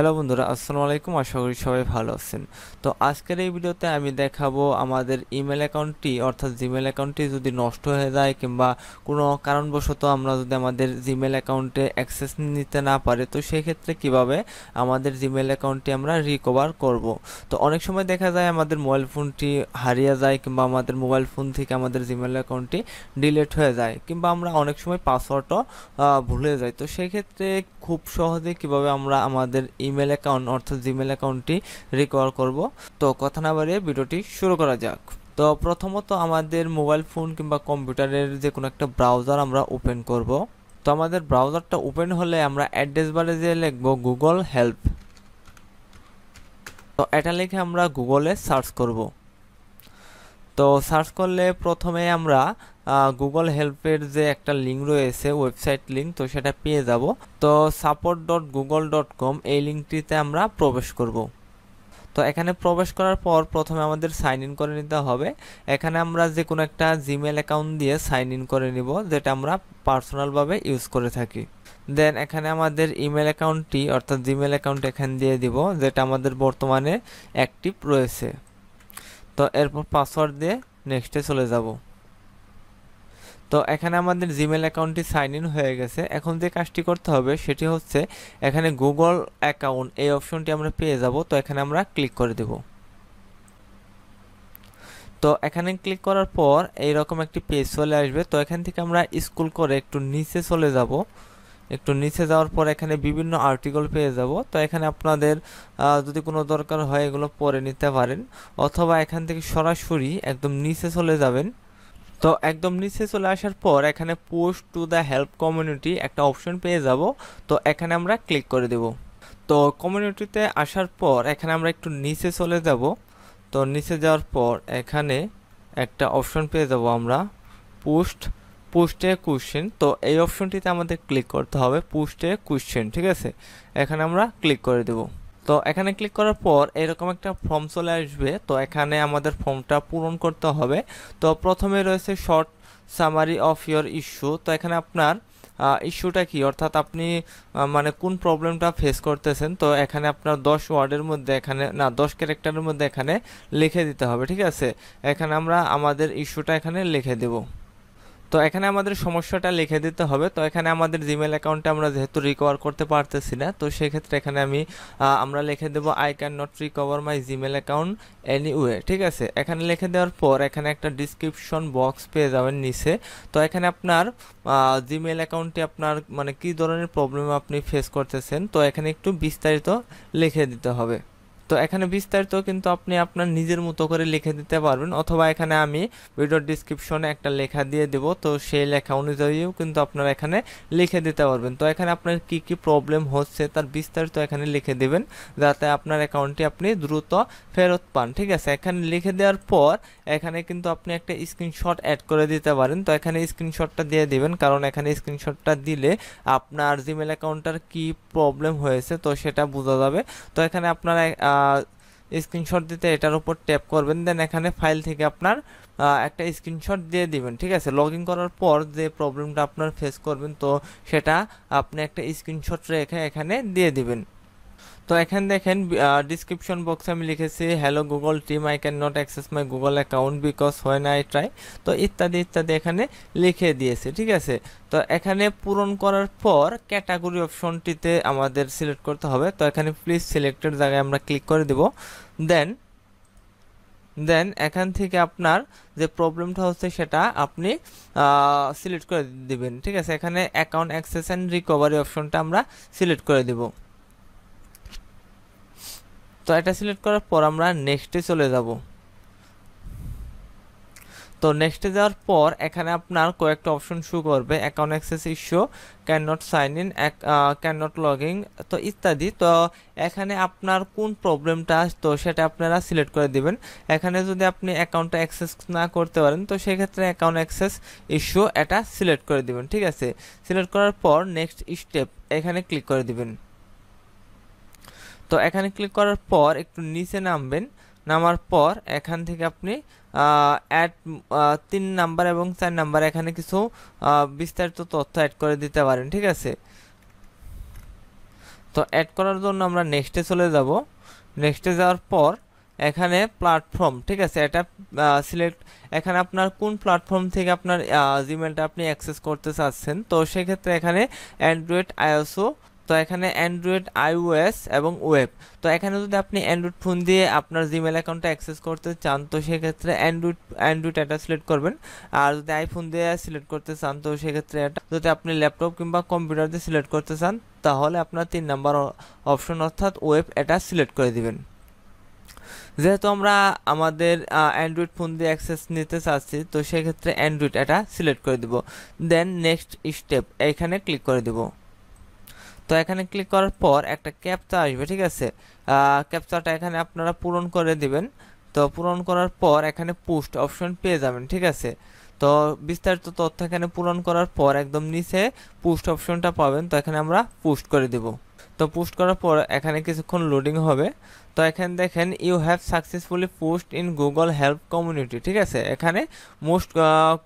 hello বন্ধুরা আসসালামু আলাইকুম আশা করি সবাই ভালো আছেন তো আজকের এই ভিডিওতে আমি দেখাবো আমাদের ইমেল অ্যাকাউন্টটি অর্থাৎ জিমেল অ্যাকাউন্টটি যদি নষ্ট হয়ে যায় কিংবা কোনো কারণবশত আমরা যদি আমাদের জিমেল অ্যাকাউন্টে অ্যাক্সেস নিতে না পারে তো সেক্ষেত্রে কিভাবে আমাদের জিমেল অ্যাকাউন্টটি আমরা রিকভার করব তো অনেক সময় দেখা যায় আমাদের মোবাইল ফোনটি হারিয়ে যায় কিংবা আমাদের মোবাইল ফোন থেকে আমাদের জিমেল অ্যাকাউন্টটি ডিলেট হয়ে যায় কিংবা আমরা অনেক সময় পাসওয়ার্ডও ভুলে যাই তো সেক্ষেত্রে খুব সহজে কিভাবে আমরা আমাদের ইমেল অ্যাকাউন্ট অর্থাৎ জিমেল অ্যাকাউন্টটি রিকোয়ার করব তো কথা না বাড়িয়ে ভিডিওটি শুরু করা যাক তো প্রথমত আমাদের মোবাইল ফোন কিংবা কম্পিউটারের যে কোনো একটা ব্রাউজার আমরা ওপেন করব তো আমাদের ব্রাউজারটা ওপেন হলে আমরা অ্যাড্রেস বারে যেয়ে লিখব গুগল হেল্প তো এটা লিখে আমরা গুগলে সার্চ করব তো সার্চ করলে প্রথমে আমরা গুগল হেল্পের যে একটা লিঙ্ক রয়েছে ওয়েবসাইট লিঙ্ক তো সেটা পেয়ে যাব তো support dot Google dot com এই লিঙ্কটিতে আমরা প্রবেশ করব তো এখানে প্রবেশ করার পর প্রথমে আমাদের সাইন ইন করে নিতে হবে এখানে আমরা যে কোনো একটা জিমেল অ্যাকাউন্ট দিয়ে সাইন ইন করে নিব যেটা আমরা পার্সোনালভাবে ইউজ করে থাকি দেন এখানে আমাদের ইমেল অ্যাকাউন্টটি অর্থাৎ জিমেল অ্যাকাউন্ট এখানে দিয়ে দিব যেটা আমাদের বর্তমানে অ্যাক্টিভ রয়েছে তো এরপর পাসওয়ার্ড দিয়ে নেক্সটে চলে যাব তো এখানে আমাদের জিমেল অ্যাকাউন্টটি সাইন ইন হয়ে গেছে এখন যে কাজটি করতে হবে সেটি হচ্ছে এখানে গুগল অ্যাকাউন্ট এই অপশনটি আমরা পেয়ে যাব তো এখানে আমরা ক্লিক করে দেব তো এখানে ক্লিক করার পর এইরকম একটি পেজ চলে আসবে তো এখান থেকে আমরা স্কুল করে একটু নিচে চলে যাব একটু নিচে যাওয়ার পর এখানে বিভিন্ন আর্টিকল পেয়ে যাব তো এখানে আপনাদের যদি কোনো দরকার হয় এগুলো পরে নিতে পারেন অথবা এখান থেকে সরাসরি একদম নিচে চলে যাবেন তো একদম নিচে চলে আসার পর এখানে post to the help community একটা অপশন পেয়ে যাব তো এখানে আমরা ক্লিক করে দেব তো কমিউনিটিতে আসার পর এখানে আমরা একটু নিচে চলে যাব তো নিচে যাওয়ার পর এখানে একটা অপশন পেয়ে যাব আমরা পোস্ট পোস্টে কোশ্চেন তো এই অপশনটিতে আমাদের ক্লিক করতে হবে পোস্টে কোশ্চেন ঠিক আছে এখানে আমরা ক্লিক করে দেবো তো এখানে ক্লিক করার পর এরকম একটা ফর্ম চলে আসবে তো এখানে আমাদের ফর্মটা পূরণ করতে হবে তো প্রথমে রয়েছে short summary of your issue তো এখানে আপনার ইস্যুটা কি অর্থাৎ আপনি মানে কোন প্রবলেমটা ফেস করতেছেন তো এখানে আপনার দশ ওয়ার্ডের মধ্যে এখানে না দশ ক্যারেক্টারের মধ্যে এখানে লিখে দিতে হবে ঠিক আছে এখানে আমরা আমাদের ইস্যুটা এখানে লিখে দেবো তো এখানে আমাদের সমস্যাটা লিখে দিতে হবে তো এখানে আমাদের জিমেল অ্যাকাউন্টটা আমরা যেহেতু রিকভার করতে পারতেছি না তো সেক্ষেত্রে এখানে আমি আমরা লিখে দেব I can not recover my Gmail account way ঠিক আছে এখানে লিখে দেওয়ার পর এখানে একটা ডিসক্রিপশন বক্স পেয়ে যাবেন নিচে তো এখানে আপনার জিমেল অ্যাকাউন্টে আপনার মানে কি ধরনের প্রবলেম আপনি ফেস করতেছেন তো এখানে একটু বিস্তারিত লিখে দিতে হবে তো এখানে বিস্তারিত কিন্তু আপনি আপনার নিজের মতো করে লিখে দিতে পারবেন অথবা এখানে আমি ভিডিওর ডিসক্রিপশনে একটা লেখা দিয়ে দেব তো সেই লেখা অনুযায়ীও কিন্তু আপনারা এখানে লিখে দিতে পারবেন তো এখানে আপনার কি কি প্রবলেম হচ্ছে তার বিস্তারিত এখানে লিখে দেবেন যাতে আপনার অ্যাকাউন্টটি আপনি দ্রুত ফেরত পান ঠিক আছে এখানে লিখে দেওয়ার পর এখানে কিন্তু আপনি একটা স্ক্রিনশট অ্যাড করে দিতে পারেন তো এখানে স্ক্রিনশটটা দিয়ে দিবেন কারণ এখানে স্ক্রিনশটটা দিলে আপনার জিমেল অ্যাকাউন্টটার কি প্রবলেম হয়েছে তো সেটা বোঝা যাবে তো এখানে আপনারা স্ক্রিনশট দিতে এটার উপর ট্যাপ করবেন দেন এখানে ফাইল থেকে আপনার একটা স্ক্রিনশট দিয়ে দিবেন ঠিক আছে লগ করার পর যে প্রবলেমটা আপনার ফেস করবেন তো সেটা আপনি একটা স্ক্রিনশট রেখে এখানে দিয়ে দিবেন তো এখানে দেখেন ডিসক্রিপশন বক্সে আমি লিখেছি hello Google team I can not access my Google account because when I try তো ইত্যাদি ইত্যাদি এখানে লিখে দিয়েছে ঠিক আছে তো এখানে পূরণ করার পর ক্যাটাগরি অপশনটিতে আমাদের সিলেক্ট করতে হবে তো এখানে প্লিজ সিলেক্টেড জায়গায় আমরা ক্লিক করে দেব দেন দেন এখান থেকে আপনার যে প্রবলেমটা হচ্ছে সেটা আপনি সিলেক্ট করে দিবেন ঠিক আছে এখানে অ্যাকাউন্ট অ্যাক্সেস অ্যান্ড রিকভারি অপশনটা আমরা সিলেক্ট করে দেবো তো এটা সিলেক্ট করার পর আমরা নেক্সটে চলে যাব তো নেক্সটে যাওয়ার পর এখানে আপনার কয়েকটা অপশন শু করবে account access issue can not sign in can not logging তো ইত্যাদি তো এখানে আপনার কোন প্রবলেমটা তো সেটা আপনারা সিলেক্ট করে দিবেন এখানে যদি আপনি অ্যাকাউন্টটা অ্যাক্সেস না করতে পারেন তো সেক্ষেত্রে অ্যাকাউন্ট অ্যাক্সেস ইস্যু এটা সিলেক্ট করে দিবেন ঠিক আছে সিলেক্ট করার পর নেক্সট স্টেপ এখানে ক্লিক করে দিবেন তো এখানে ক্লিক করার পর একটু নিচে নামবেন নামার পর এখান থেকে আপনি অ্যাড তিন নাম্বার এবং চার নাম্বার এখানে কিছু বিস্তারিত তথ্য অ্যাড করে দিতে পারেন ঠিক আছে তো অ্যাড করার জন্য আমরা নেক্সটে চলে যাব নেক্সটে যাওয়ার পর এখানে প্ল্যাটফর্ম ঠিক আছে এটা সিলেক্ট এখানে আপনার কোন প্ল্যাটফর্ম থেকে আপনার জিমেলটা আপনি অ্যাক্সেস করতে চাচ্ছেন তো সেক্ষেত্রে এখানে অ্যান্ড্রয়েড আইওসও তো এখানে অ্যান্ড্রয়েড আইওএস এবং ওয়েব তো এখানে যদি আপনি অ্যান্ড্রয়েড ফোন দিয়ে আপনার জিমেল অ্যাকাউন্টটা অ্যাক্সেস করতে চান তো সেক্ষেত্রে অ্যান্ড্রয়েড অ্যান্ড্রয়েড এটা সিলেক্ট করবেন আর যদি আইফোন দিয়ে সিলেক্ট করতে চান তো সেক্ষেত্রে এটা যদি আপনি ল্যাপটপ কিংবা কম্পিউটার দিয়ে সিলেক্ট করতে চান তাহলে আপনার তিন নাম্বার অপশন অর্থাৎ ওয়েব এটা সিলেক্ট করে দিবেন যেহেতু আমরা আমাদের অ্যান্ড্রয়েড ফোন দিয়ে অ্যাক্সেস নিতে চাচ্ছি তো সেক্ষেত্রে অ্যান্ড্রয়েড এটা সিলেক্ট করে দেব দেন নেক্সট স্টেপ এখানে ক্লিক করে দেবো তো এখানে ক্লিক করার পর একটা ক্যাপচা আসবে ঠিক আছে ক্যাপচাটা এখানে আপনারা পূরণ করে দিবেন তো পূরণ করার পর এখানে পোস্ট অপশন পেয়ে যাবেন ঠিক আছে তো বিস্তারিত তথ্য এখানে পূরণ করার পর একদম নিচে পোস্ট অপশনটা পাবেন তো এখানে আমরা পোস্ট করে দেবো তো পোস্ট করার পর এখানে কিছুক্ষণ লোডিং হবে তো এখানে দেখেন you have successfully post in Google help community ঠিক আছে এখানে মোস্ট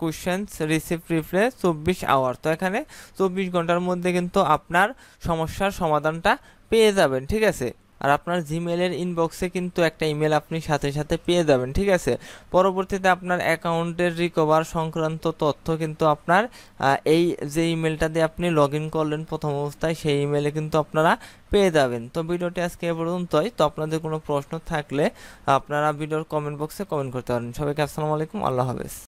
কোয়েশ্চেন্স রিসিভ রিপ্লে চব্বিশ আওয়ার তো এখানে চব্বিশ ঘন্টার মধ্যে কিন্তু আপনার সমস্যার সমাধানটা পেয়ে যাবেন ঠিক আছে আর আপনার জিমেলের ইনবক্সে কিন্তু একটা ইমেল আপনি সাথে সাথে পেয়ে যাবেন ঠিক আছে পরবর্তীতে আপনার অ্যাকাউন্টের রিকভার সংক্রান্ত তথ্য কিন্তু আপনার এই যে ইমেলটা দিয়ে আপনি লগ ইন করলেন প্রথম অবস্থায় সেই ইমেলে কিন্তু আপনারা পেয়ে যাবেন তো ভিডিওটি আজকে এ পর্যন্তই তো আপনাদের কোনো প্রশ্ন থাকলে আপনারা ভিডিওর কমেন্ট বক্সে কমেন্ট করতে পারেন সবাইকে আসসালামু আলাইকুম আল্লাহ হাফেজ